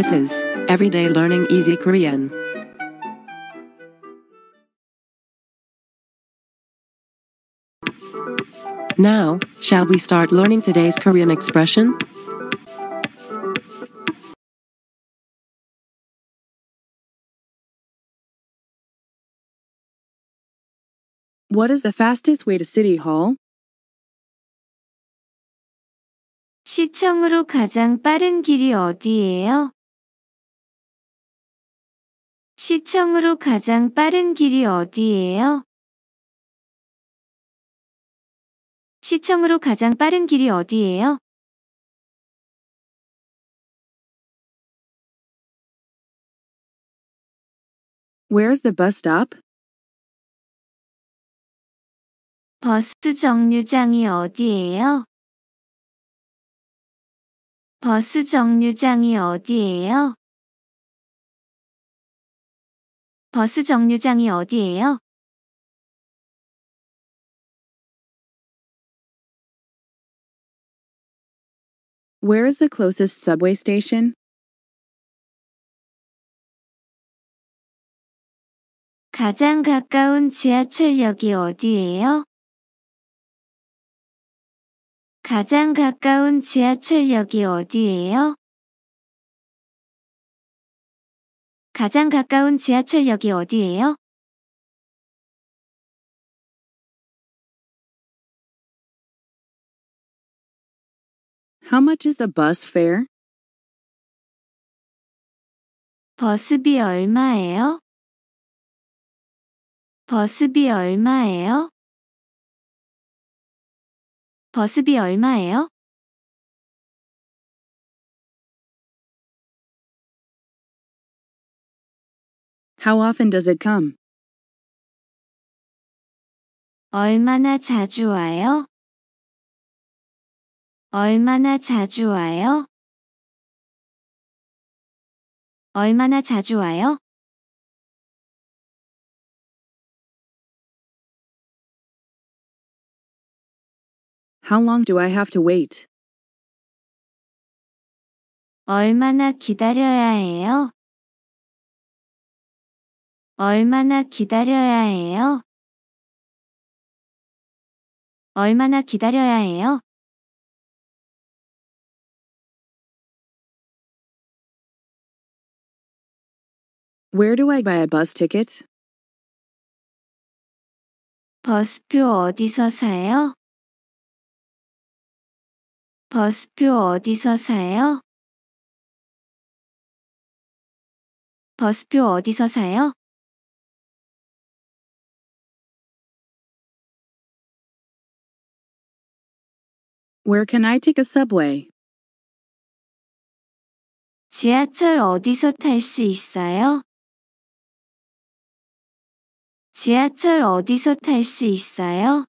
This is Everyday Learning Easy Korean. Now, shall we start learning today's Korean expression? What is the fastest way to City Hall? 시청으로 가장 빠른 길이 어디예요? 시청으로 가장 빠른 길이 어디예요? 시청으로 가장 빠른 길이 어디예요? 버스 정류장이 어디예요? 버스 정류장이 어디예요? 버스 정류장이 어디예요? Where is the closest subway station? 가장 가까운 지하철역이 어디예요? 가장 가까운 지하철역이 어디예요? 가장 가까운 지하철역이 어디예요? 버스비 얼마예요? 버스비 얼마예요? 버스비 얼마예요? How often does it come? 얼마나 자주 와요? 얼마나 자주 와요? 얼마나 자주 와요? How long do I have to wait? 얼마나 기다려야 해요? 얼마나 기다려야 해요? 얼마나 기다려야 해요? 버스표 어디서 사요? 버스표 어디서 사요? 버스표 어디서 사요? Where can I take a subway? 지하철 어디서 탈 수 있어요? 지하철 어디서 있어요?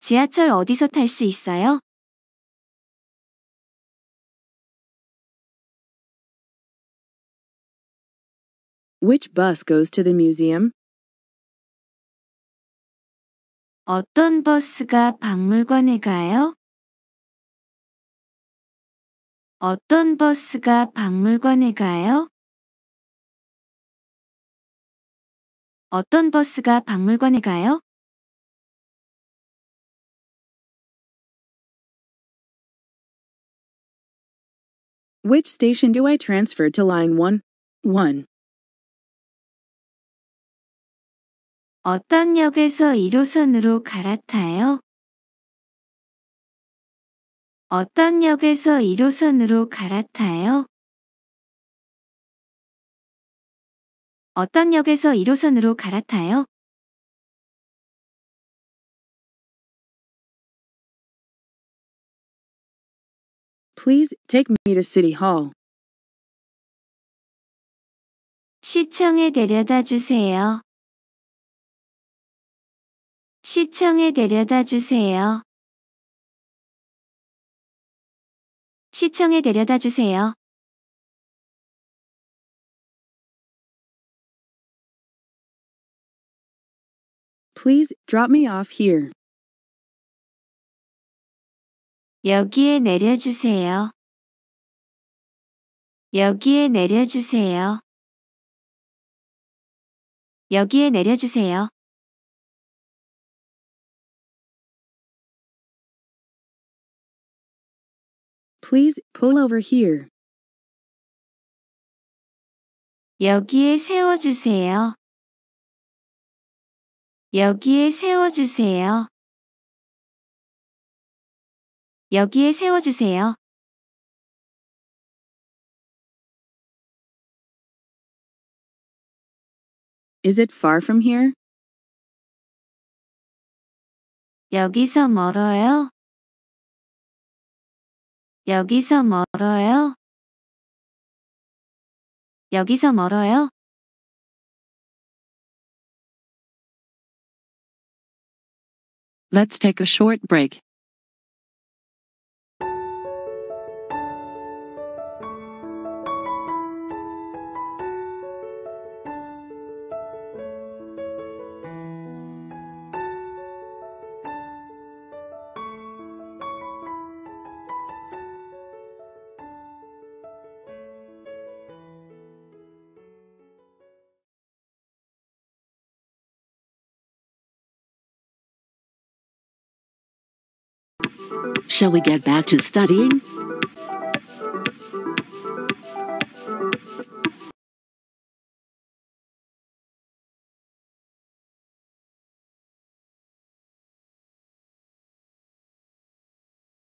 지하철 어디서 있어요? Which bus goes to the museum? 어떤 버스가 박물관에 가요? 어떤 버스가 박물관에 가요? 어떤 버스가 박물관에 가요? Which station do I transfer to line 1? 1. 어떤 역에서 1호선으로 갈아타요? 어떤 역에서 1호선으로 갈아타요? 어떤 역에서 1호선으로 갈아타요? 시청에 데려다 주세요. 시청에 데려다 주세요. 시청에 데려다 주세요. Please drop me off h e r 여기에 내려주세요. 여기에 내려주세요. 여기에 내려주세요. Please pull over here. 여기에 세워주세요. 여기에 세워주세요. 여기에 세워주세요. Is it far from here? 여기서 멀어요? 여기서 멀어요? 여기서 멀어요? Let's take a short break. Shall we get back to studying?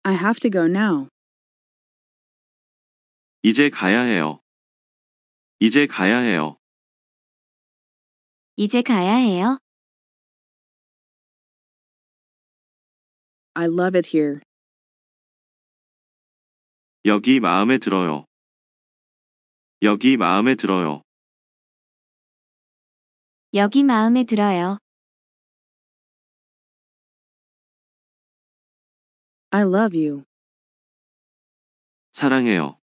I have to go now. 이제 가야 해요. 이제 가야 해요. 이제 가야 해요. I love it here. 여기 마음에 들어요. 여기 마음에 들어요. 여기 마음에 들어요. I love you. 사랑해요.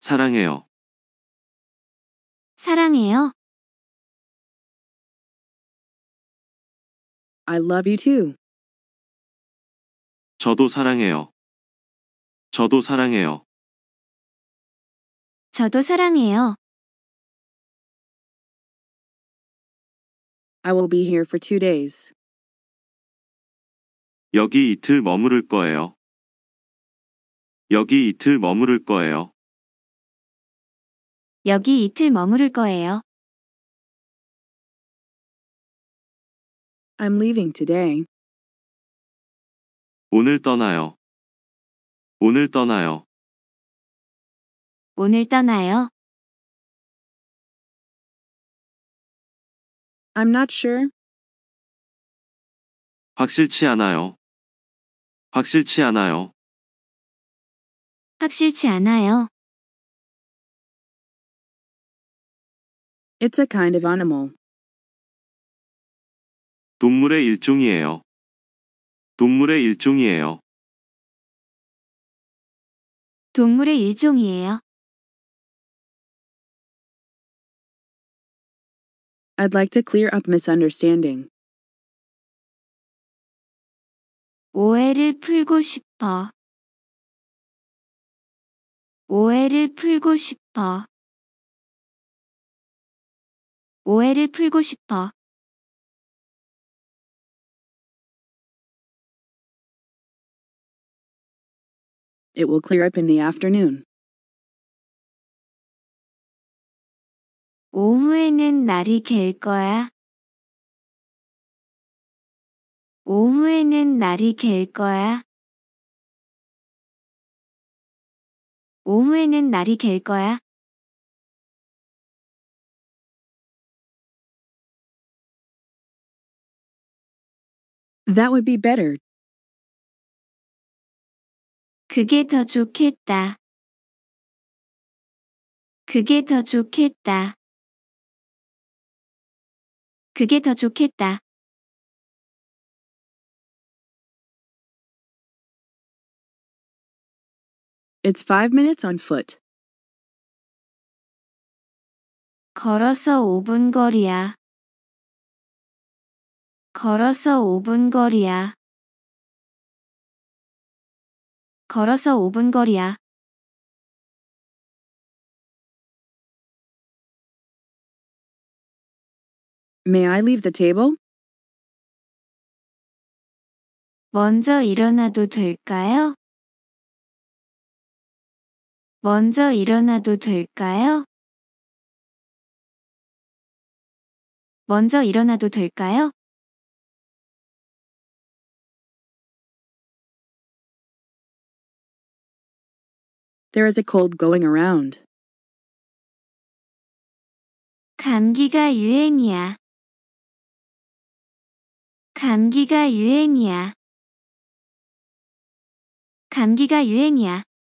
사랑해요. 사랑해요. I love you too. 저도 사랑해요. 저도 사랑해요. 저도 사랑해요. I will be here for two days. 여기 이틀 머무를 거예요. 여기 이틀 머무를 거예요. 여기 이틀 머무를 거예요. I'm leaving today. 오늘 떠나요. 오늘 떠나요. 오늘 떠나요. I'm not sure. 확실치 않아요. 확실치 않아요. 확실치 않아요. It's a kind of animal. 동물의 일종이에요. 동물의 일종이에요. 동물의 일종이에요. I'd like to clear up misunderstanding. 오해를 풀고 싶어. 오해를 풀고 싶어. 오해를 풀고 싶어. It will clear up in the afternoon. 오후에는 날이 갤 거야. 오후에는 날이 갤 거야. 오후에는 날이 갤 거야. That would be better 그게 더 좋겠다. 그게 더 좋겠다. 그게 더 좋겠다. i minutes on foot. 걸어서 5분 거리야. 걸어서 5분 거리야. 걸어서 5분 거리야. May I leave the table? 먼저 일어나도 될까요? 먼저 일어나도 될까요? 먼저 일어나도 될까요? There is a cold going around. 감기가 유행이야. 감기가 유행이야. 감기가 유행이야.